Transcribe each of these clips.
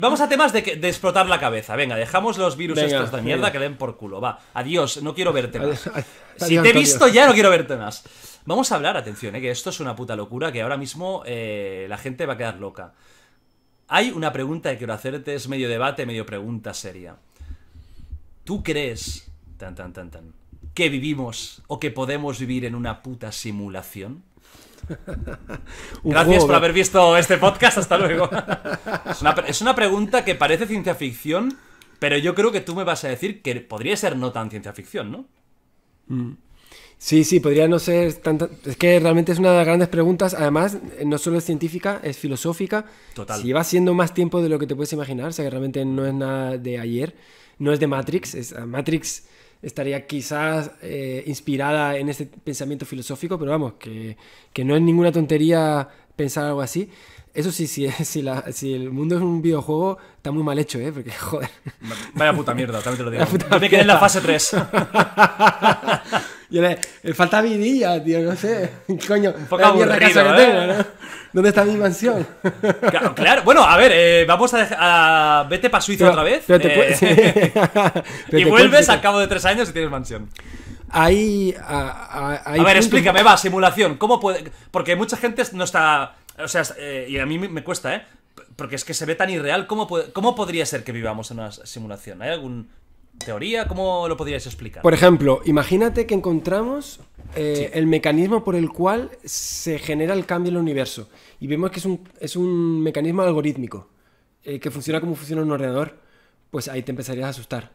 Vamos a temas de, explotar la cabeza. Venga, dejamos los virus estos de mierda que den por culo. Va, adiós, no quiero verte más. si te he visto ya, no quiero verte más. Vamos a hablar, atención, eh, que esto es una puta locura, que ahora mismo eh, la gente va a quedar loca. Hay una pregunta que quiero hacerte, es medio debate, medio pregunta seria. ¿Tú crees, tan, tan, tan, tan, que vivimos o que podemos vivir en una puta simulación? Gracias por haber visto este podcast. Hasta luego. es, una, pregunta que parece ciencia ficción, pero yo creo que tú me vas a decir que podría ser no tan ciencia ficción, ¿no? Mm. Sí, sí, podría no ser tanta. Es que realmente es una de las grandes preguntas. Además, eh, no solo es científica, es filosófica. Total. Si va siendo más tiempo de lo que te puedes imaginar, o sea que realmente no es nada de ayer, no es de Matrix. Es, Matrix estaría quizás eh, inspirada en este pensamiento filosófico, pero vamos, que, que, no es ninguna tontería pensar algo así. Eso sí, si, si, la, si el mundo es un videojuego, está muy mal hecho, ¿eh? Porque, joder. Vaya puta mierda, también te lo digo. Yo me quedé en la fase 3. Y le, falta vidilla, tío, no sé. Coño, un mierda aburrido, ¿eh? tengo, ¿no? ¿Dónde está mi mansión? Claro, claro. bueno, a ver, eh, vamos a, Vete para Suiza otra vez. Vete eh, y vuelves al cabo de tres años y tienes mansión. Ahí. A, ver, explícame, va, simulación. ¿Cómo puede.? Porque mucha gente no está. O sea, eh, y a mí me cuesta, ¿eh? Porque es que se ve tan irreal. ¿Cómo, cómo podría ser que vivamos en una simulación? ¿Hay algún teoría? ¿Cómo lo podrías explicar? Por ejemplo, imagínate que encontramos eh, el mecanismo por el cual se genera el cambio en el universo. Y vemos que es un, mecanismo algorítmico, eh, que funciona como funciona un ordenador, pues ahí te empezarías a asustar.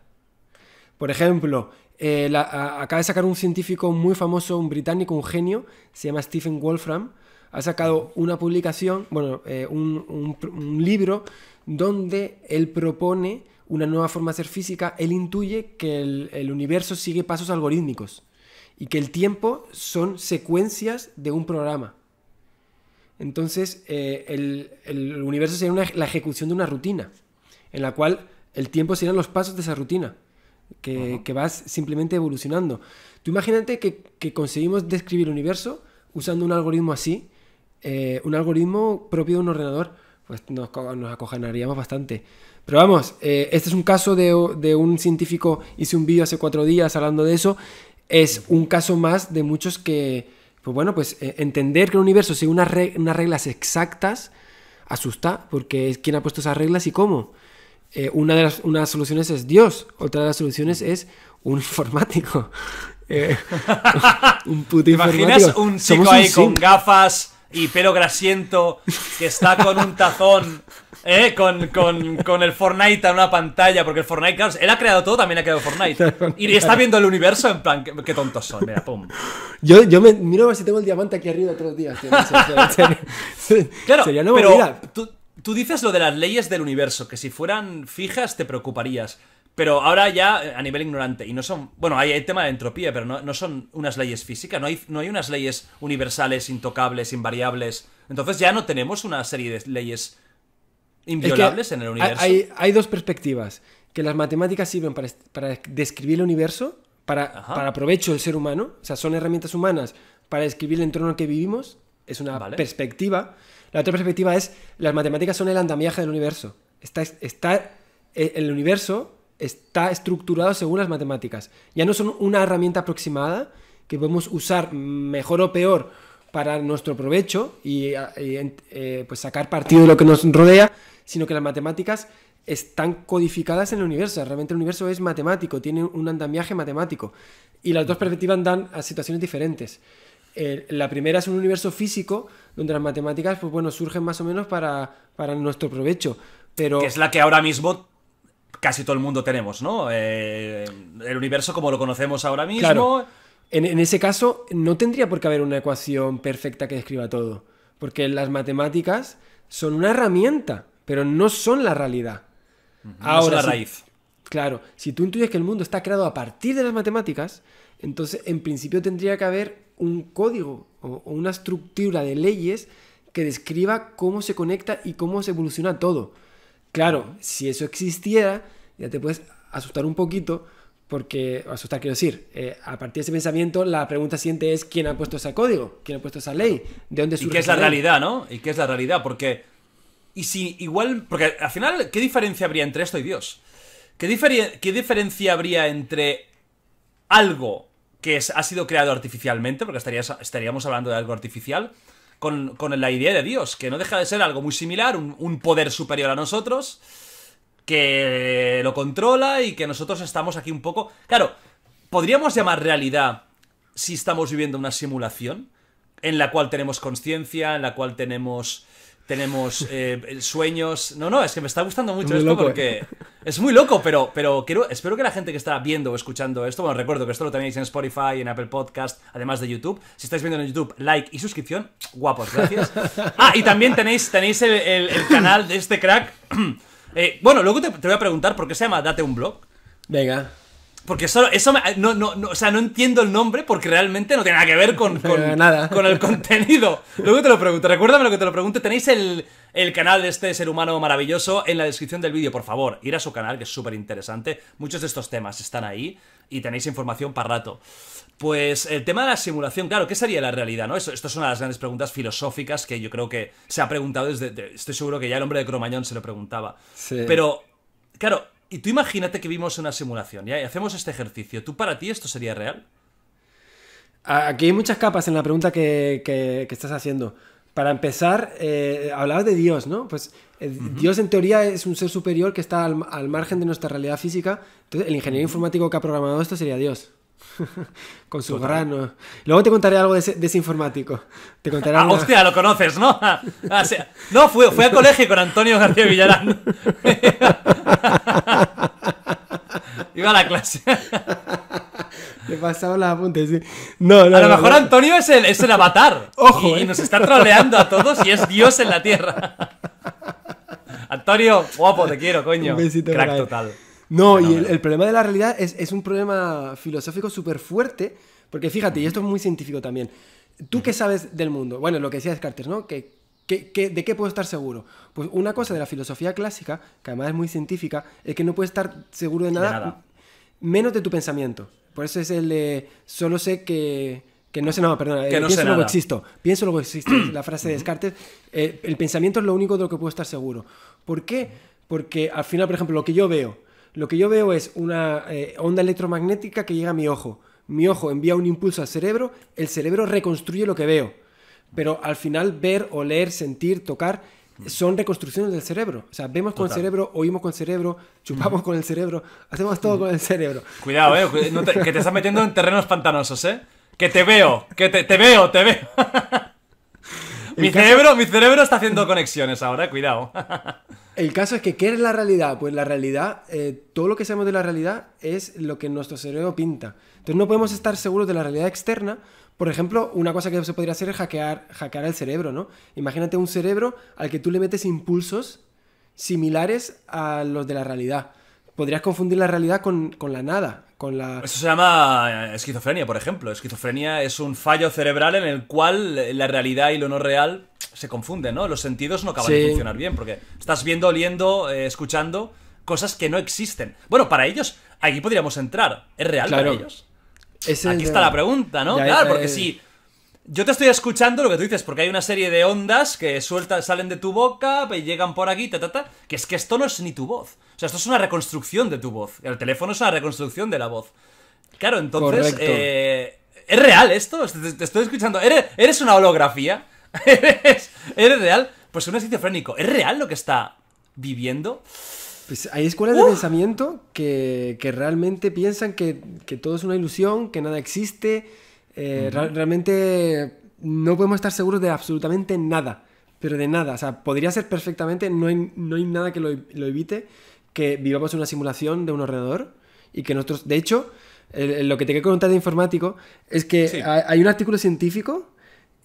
Por ejemplo, eh, acaba de sacar un científico muy famoso, un británico, un genio, se llama Stephen Wolfram, ha sacado una publicación, bueno, un, libro donde él propone una nueva forma de ser física, él intuye que el, universo sigue pasos algorítmicos y que el tiempo son secuencias de un programa. Entonces, eh, el, universo sería la ejecución de una rutina, en la cual el tiempo serían los pasos de esa rutina, que, que vas simplemente evolucionando. Tú imagínate que, que, conseguimos describir el universo usando un algoritmo así, eh, un algoritmo propio de un ordenador, pues nos, nos bastante. Pero vamos, eh, este es un caso de, de un científico, hice un vídeo hace cuatro días hablando de eso, es un caso más de muchos que, pues bueno, pues eh, entender que el universo sigue unas, unas reglas exactas asusta, porque es quien ha puesto esas reglas y cómo. Eh, una, de las, soluciones es Dios, otra de las soluciones es un eh, informático. un puto imaginas un chico ahí con gafas y Pero grasiento que está con un tazón, ¿eh? con, con, con el Fortnite en una pantalla, porque el Fortnite, claro, él ha creado todo, también ha creado Fortnite. Y está viendo el universo en plan, qué, tontos son, mira, pum. Yo, yo me miro a ver si tengo el diamante aquí arriba todos los días. claro, pero tú, tú dices lo de las leyes del universo, que si fueran fijas te preocuparías. Pero ahora ya eh, a nivel ignorante, y no son. Bueno, hay el tema de entropía, pero no, son unas leyes físicas, no hay, unas leyes universales, intocables, invariables. Entonces ya no tenemos una serie de leyes inviolables en el universo. Hay, dos perspectivas: que las matemáticas sirven para, describir el universo, para, para, provecho del ser humano, o sea, son herramientas humanas para describir el entorno en el que vivimos, es una perspectiva. La otra perspectiva es: las matemáticas son el andamiaje del universo. Está, está eh, el universo está estructurado según las matemáticas. Ya no son una herramienta aproximada que podemos usar mejor o peor para nuestro provecho y, eh, pues sacar partido de lo que nos rodea, sino que las matemáticas están codificadas en el universo. Realmente el universo es matemático, tiene un andamiaje matemático. Y las dos perspectivas dan a situaciones diferentes. la primera es un universo físico, donde las matemáticas, pues bueno, surgen más o menos para, para nuestro provecho. Pero... Que es la que ahora mismo casi todo el mundo tenemos, ¿no? Eh, el universo como lo conocemos ahora mismo. Claro. En, ese caso, no tendría por qué haber una ecuación perfecta que describa todo. Porque las matemáticas son una herramienta, pero no son la realidad. Ahora, raíz. claro, si tú intuyes que el mundo está creado a partir de las matemáticas, entonces en principio tendría que haber un código o una estructura de leyes que describa cómo se conecta y cómo se evoluciona todo. Claro, si eso existiera, ya te puedes asustar un poquito, porque, asustar quiero decir, eh, a partir de ese pensamiento la pregunta siguiente es quién ha puesto ese código, quién ha puesto esa ley, de dónde surge. Y qué es la realidad, ¿no? Y qué es la realidad, porque... Y si igual... Porque al final, ¿qué diferencia habría entre esto y Dios? ¿Qué, diferencia habría entre algo que es, ha sido creado artificialmente, porque estaríamos hablando de algo artificial, con, la idea de Dios, que no deja de ser algo muy similar, un, poder superior a nosotros, que lo controla y que nosotros estamos aquí un poco... Claro, ¿podríamos llamar realidad si estamos viviendo una simulación? En la cual tenemos conciencia, en la cual tenemos tenemos eh, sueños. No, no, es que me está gustando mucho esto porque. Eh. Es muy loco, pero, pero quiero, espero que la gente que está viendo o escuchando esto, bueno, recuerdo que esto lo tenéis en Spotify, en Apple Podcast, además de YouTube. Si estáis viendo en YouTube, like y suscripción, guapos, gracias. Ah, y también tenéis, tenéis el, canal de este crack. Eh, bueno, luego te, te voy a preguntar por qué se llama Date un blog. Venga. Porque eso eso no, no, o sea, no entiendo el nombre porque realmente no tiene nada que ver con, nada. con el contenido. Luego te lo pregunto, recuérdame lo que te lo pregunto. Tenéis el, canal de este ser humano maravilloso en la descripción del vídeo, por favor. Ir a su canal, que es súper interesante. Muchos de estos temas están ahí y tenéis información para rato. Pues el tema de la simulación, claro, ¿qué sería la realidad? ¿no? Esto, es una de las grandes preguntas filosóficas que yo creo que se ha preguntado desde... estoy seguro que ya el hombre de Cromañón se lo preguntaba. Sí. Pero, claro, y tú imagínate que vimos una simulación y hacemos este ejercicio. ¿Tú para ti esto sería real? Aquí hay muchas capas en la pregunta que, estás haciendo. Para empezar, eh, hablabas de Dios, ¿no? Pues eh, Dios en teoría es un ser superior que está al, al margen de nuestra realidad física. Entonces, el ingeniero informático que ha programado esto sería Dios. con su grano. Luego te contaré algo de ese, informático. Te contaré ah, hostia, lo conoces, ¿no? Ah, ah, no, fue, a colegio con Antonio García Villarán. Iba a la clase. Le pasaba las apuntes. Sí. No, a lo mejor Antonio es el, es el avatar. Ojo. Y, eh. nos está troleando a todos y es Dios en la tierra. Antonio, guapo, te quiero, coño. Un besito Crack total. No, y el, problema de la realidad es, un problema filosófico súper fuerte, porque fíjate, y esto es muy científico también. ¿Tú qué sabes del mundo? Bueno, lo que decía Descartes, ¿no? Que, ¿De qué puedo estar seguro? Pues una cosa de la filosofía clásica, que además es muy científica, es que no puedes estar seguro de nada, menos de tu pensamiento. Por eso es el de, solo sé que... Que no sé nada, perdona. Que pienso luego que existo. Pienso luego existe la frase de Descartes. Eh, el pensamiento es lo único de lo que puedo estar seguro. ¿Por qué? Porque al final, por ejemplo, lo que yo veo lo que yo veo es una eh, onda electromagnética que llega a mi ojo. Mi ojo envía un impulso al cerebro, el cerebro reconstruye lo que veo. Pero al final ver, oler, sentir, tocar son reconstrucciones del cerebro. O sea, vemos con el cerebro, oímos con el cerebro, chupamos con el cerebro, hacemos todo con el cerebro. Cuidado, eh, que te estás metiendo en terrenos pantanosos, eh. Que te veo, que te, te veo, te veo. mi, cerebro, mi cerebro está haciendo conexiones ahora, cuidado. el caso es que, ¿qué es la realidad? Pues la realidad, eh, todo lo que sabemos de la realidad es lo que nuestro cerebro pinta. Entonces no podemos estar seguros de la realidad externa. Por ejemplo, una cosa que se podría hacer es hackear, hackear el cerebro, ¿no? Imagínate un cerebro al que tú le metes impulsos similares a los de la realidad podrías confundir la realidad con, la nada, con la... Eso se llama eh, esquizofrenia, por ejemplo. Esquizofrenia es un fallo cerebral en el cual eh, la realidad y lo no real se confunden, ¿no? Los sentidos no acaban de funcionar bien, porque estás viendo, oliendo, eh, escuchando cosas que no existen. Bueno, para ellos, aquí podríamos entrar. ¿Es real para ellos? aquí está la pregunta, ¿no? claro, porque si yo te estoy escuchando lo que tú dices, porque hay una serie de ondas que salen de tu boca y llegan por aquí, ta, ta, ta, que es que esto no es ni tu voz. O sea, esto es una reconstrucción de tu voz. El teléfono es una reconstrucción de la voz. Claro, entonces... Eh, ¿Es real esto? Te, estoy escuchando. ¿Eres, una holografía? ¿Eres, real? Pues un esquizofrénico. ¿Es real lo que está viviendo? Pues hay escuelas de pensamiento que, realmente piensan que, que todo es una ilusión, que nada existe eh, realmente no podemos estar seguros de absolutamente nada, pero de nada. O sea, podría ser perfectamente, no hay, nada que lo, evite, que vivamos en una simulación de un ordenador y que nosotros, de hecho, lo que te quiero contar de informático es que hay, un artículo científico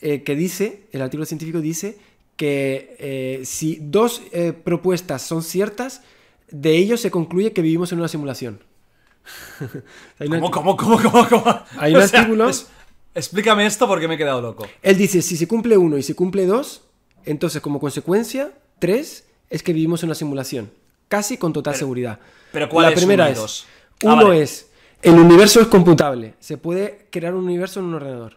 eh, que dice, el artículo científico dice que eh, si dos propuestas son ciertas, de ellos se concluye que vivimos en una simulación. ¿Cómo, ¿Cómo, cómo, cómo, Hay un artículo. Explícame esto porque me he quedado loco. Él dice, si se cumple uno y se cumple dos, entonces como consecuencia, tres es que vivimos en una simulación, casi con total seguridad. Pero ¿cuál La primera uno es, dos? Ah, uno es, el universo es computable, se puede crear un universo en un ordenador.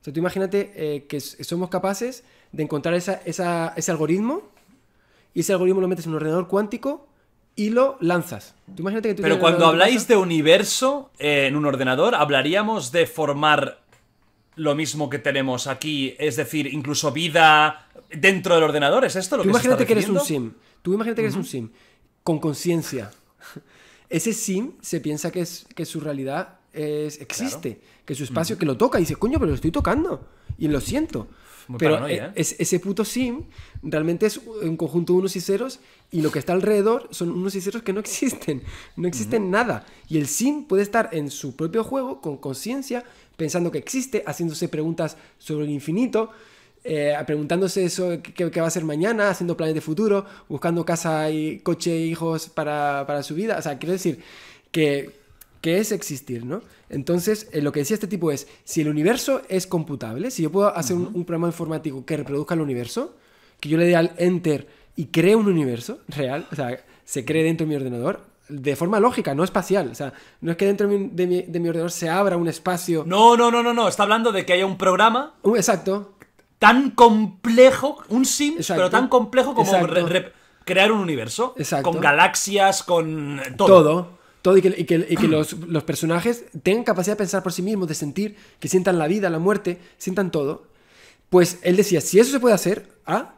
O sea, tú imagínate eh, que somos capaces de encontrar ese algoritmo y ese algoritmo lo metes en un ordenador cuántico y lo lanzas. Pero cuando habláis de universo eh, en un ordenador, hablaríamos de formar lo mismo que tenemos aquí, es decir, incluso vida dentro del ordenador, ¿es esto lo que imagínate se está que eres un sim. Tú imagínate que eres un sim con conciencia. Ese sim se piensa que es que su realidad existe, que su espacio que lo toca y dice, coño, pero lo estoy tocando y lo siento. pero e, ¿eh? ese puto sim realmente es un conjunto de unos y ceros y lo que está alrededor son unos y ceros que no existen, no existen nada. Y el sim puede estar en su propio juego con conciencia, pensando que existe, haciéndose preguntas sobre el infinito. Eh, preguntándose eso, ¿qué, va a ser mañana, haciendo planes de futuro, buscando casa y coche e hijos para, para su vida. O sea, quiero decir que que es existir, ¿no? Entonces, eh, lo que decía este tipo es, si el universo es computable, si yo puedo hacer un, programa informático que reproduzca el universo, que yo le dé al enter y cree un universo real, o sea, se cree dentro de mi ordenador, de forma lógica, no espacial. O sea, no es que dentro de mi, ordenador se abra un espacio. No, no, no, no, no. Está hablando de que haya un programa. Uh, exacto. Tan complejo, un sim, pero tan complejo como crear un universo. Con galaxias, con todo. Todo. Todo y que, los, personajes tengan capacidad de pensar por sí mismos, de sentir, que sientan la vida, la muerte, sientan todo. Pues él decía, si eso se puede hacer, A,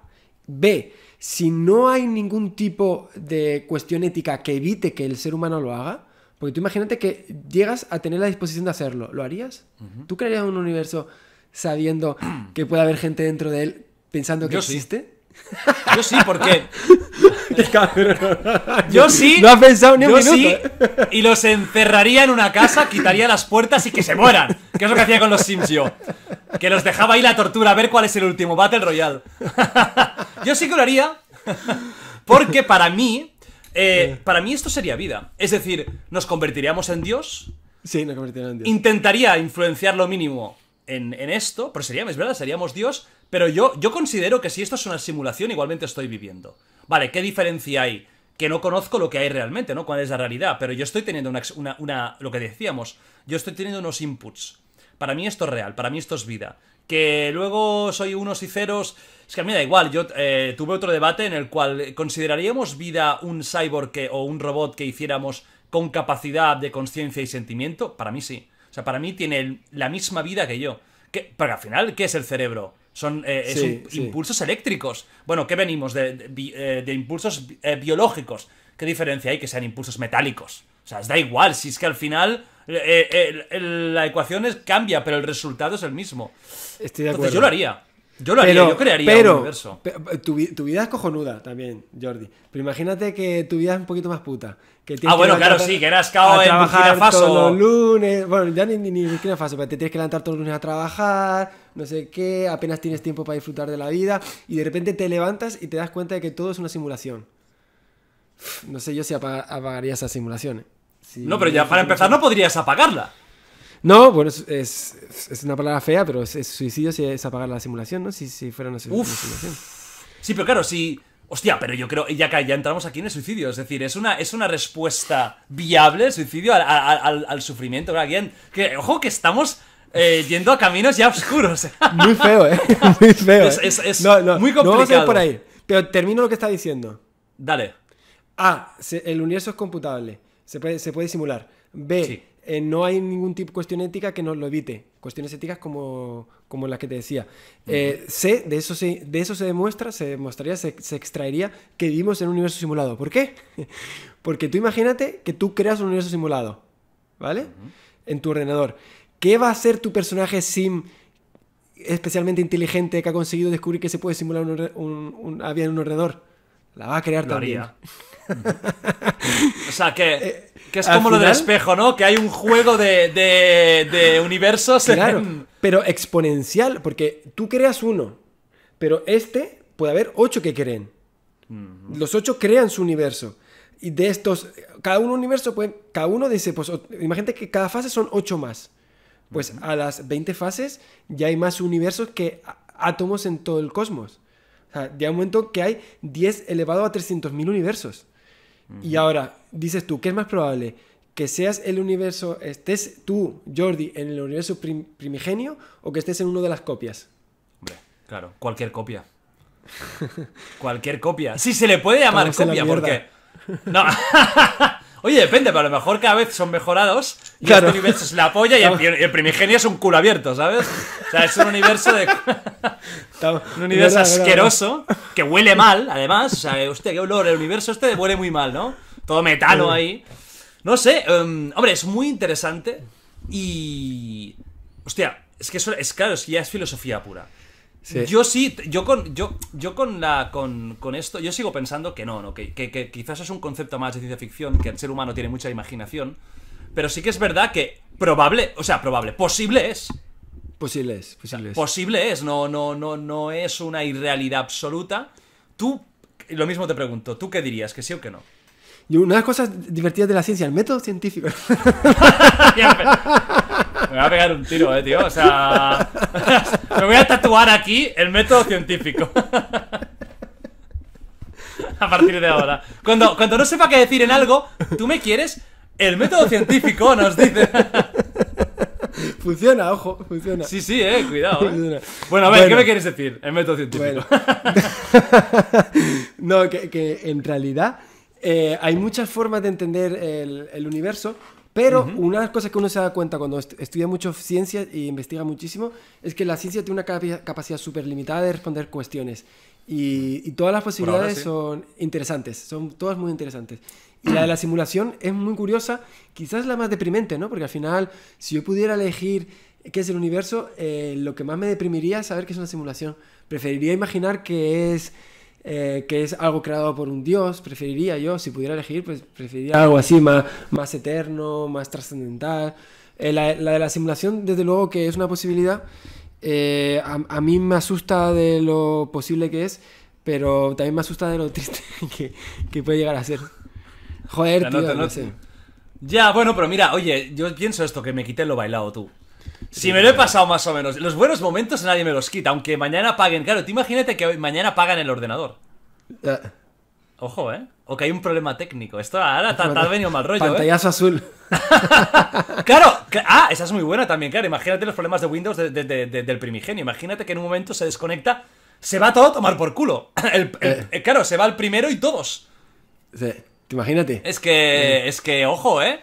B, si no hay ningún tipo de cuestión ética que evite que el ser humano lo haga, porque tú imagínate que llegas a tener la disposición de hacerlo, ¿lo harías? ¿Tú crearías un universo sabiendo que puede haber gente dentro de él pensando que existe? Yo sí, porque. yo sí. No ha pensado ni un yo Sí, y los encerraría en una casa, quitaría las puertas y que se mueran. Que es lo que hacía con los Sims yo. Que los dejaba ahí la tortura a ver cuál es el último Battle Royale. yo sí que lo haría. Porque para mí. Eh, para mí esto sería vida. Es decir, nos convertiríamos en Dios. Sí, nos convertiríamos en Dios. Intentaría influenciar lo mínimo en, esto, pero seríamos, es verdad, seríamos Dios pero yo, yo considero que si esto es una simulación, igualmente estoy viviendo. Vale, ¿qué diferencia hay? Que no conozco lo que hay realmente, ¿no? ¿Cuál es la realidad? Pero yo estoy teniendo una, lo que decíamos, yo estoy teniendo unos inputs. Para mí esto es real, para mí esto es vida. Que luego soy unos y ceros. Es que a mí me da igual, yo eh, tuve otro debate en el cual eh, consideraríamos vida un cyborg o un robot que hiciéramos con capacidad de conciencia y sentimiento. Para mí sí. O sea, para mí tiene la misma vida que yo. Que, porque al final, ¿qué es el cerebro? Son, eh, impulsos eléctricos. Bueno, ¿qué venimos? De, de, eh, impulsos eh, biológicos. ¿Qué diferencia hay que sean impulsos metálicos? O sea, da igual, si es que al final eh, eh la ecuación es, cambia, pero el resultado es el mismo. Estoy de acuerdo. Entonces yo lo haría. Yo lo haría, yo crearía pero, un universo. Pero, tu, tu, vida es cojonuda también, Jordi. Pero imagínate que tu vida es un poquito más puta. ah, bueno, claro, sí, que eras cabo en Burkina Faso. Todos los lunes. Bueno, ya ni, ni, ni Burkina Faso, pero te tienes que levantar todos los lunes a trabajar no sé qué, apenas tienes tiempo para disfrutar de la vida y de repente te levantas y te das cuenta de que todo es una simulación. No sé yo si apagaría esa simulación. ¿eh? no, pero ya para empezar no podrías apagarla. No, bueno, es, es, una palabra fea, pero es, suicidio si es apagar la simulación, ¿no? Si, si fuera una, simulación. Sí, pero claro, si... Hostia, pero yo creo, ya, ya entramos aquí en el suicidio, es decir, es una, es una respuesta viable suicidio al, sufrimiento. que, ojo que estamos eh, yendo a caminos ya oscuros. Muy feo, ¿eh? Muy feo. Es, ¿eh? muy complicado. por ahí. Pero termino lo que está diciendo. Dale. A. el universo es computable. Se puede, se puede simular. B. Eh, no hay ningún tipo de cuestión ética que nos lo evite. Cuestiones éticas como, como las que te decía. C, de eso, se, de eso se demuestra, se demostraría, se, se, extraería que vivimos en un universo simulado. ¿Por qué? Porque tú imagínate que tú creas un universo simulado, ¿vale? En tu ordenador. ¿Qué va a hacer tu personaje sim especialmente inteligente que ha conseguido descubrir que se puede simular un, un, ah, en un ordenador? La va a crear también. o sea, que, eh, es como lo del espejo, ¿no? Que hay un juego de, universos. pero exponencial, porque tú creas uno, pero este puede haber ocho que creen. Los ocho crean su universo. Y de estos, cada uno universo, puede, cada uno dice, pues imagínate que cada fase son ocho más. Pues a las 20 fases ya hay más universos que átomos en todo el cosmos. O sea, ya un momento que hay 10 elevado a 300.000 universos. Y ahora, dices tú, ¿qué es más probable? ¿Que seas el universo, estés tú, Jordi, en el universo primigenio o que estés en una de las copias? Hombre, claro, cualquier copia. cualquier copia. Sí, se le puede llamar copia porque... No. Oye, depende, pero a lo mejor cada vez son mejorados este claro. este universo es la polla y el, primigenio es un culo abierto, ¿sabes? O sea, es un universo de. un universo asqueroso que huele mal, además. O sea, ¿usted qué olor. El universo este huele muy mal, ¿no? Todo metano ahí. No sé, em, hombre, es muy interesante. Y. Hostia, es que eso es claro, es que ya es filosofía pura. Yo sí, yo con, yo, yo con la con, con esto, yo sigo pensando que no, no que, que, quizás es un concepto más de ciencia ficción, que el ser humano tiene mucha imaginación, pero sí que es verdad que probable, o sea, probable, posible es. Posible es, posible es. no, no, no, no es una irrealidad absoluta. Tú, lo mismo te pregunto, ¿tú qué dirías, que sí o que no? Y una de las cosas divertidas de la ciencia, el método científico. Me voy a pegar un tiro, eh, tío. O sea. Me voy a tatuar aquí el método científico. a partir de ahora. Cuando, cuando no sepa qué decir en algo, ¿tú me quieres? El método científico nos dice. Funciona, ojo, funciona. Sí, sí, eh, cuidado. Eh. Bueno, a ver, ¿qué me quieres decir? El método científico. no, que, en realidad eh, hay muchas formas de entender el, universo, pero una de las cosas que uno se da cuenta cuando estudia mucho ciencia y investiga muchísimo es que la ciencia tiene una capacidad súper limitada de responder cuestiones. Y, todas las posibilidades son interesantes, son todas muy interesantes. Y la de la simulación es muy curiosa, quizás la más deprimente, ¿no? Porque al final, si yo pudiera elegir qué es el universo, eh, lo que más me deprimiría es saber que es una simulación. Preferiría imaginar que es, eh, que es algo creado por un dios, preferiría yo, si pudiera elegir, pues preferiría algo así más, más eterno, más trascendental. Eh, la de la simulación, desde luego que es una posibilidad eh, a, mí me asusta de lo posible que es, pero también me asusta de lo triste que, puede llegar a ser. Joder, tío, Ya, bueno, pero mira, oye, yo pienso esto, que me quiten lo bailado tú. Si me lo he pasado más o menos. Los buenos momentos nadie me los quita, aunque mañana paguen. Claro, tú imagínate que mañana pagan el ordenador. Ojo, ¿eh? O que hay un problema técnico. Esto ahora ha venido mal rollo. ¿eh? Pantallazo azul. claro. Ah, esa es muy buena también, claro. Imagínate los problemas de Windows del primigenio. Imagínate que en un momento se desconecta, se va todo a tomar por culo. Eh. Claro, se va el primero y todos. Imagínate. Es que, eh. es que, ojo, ¿eh?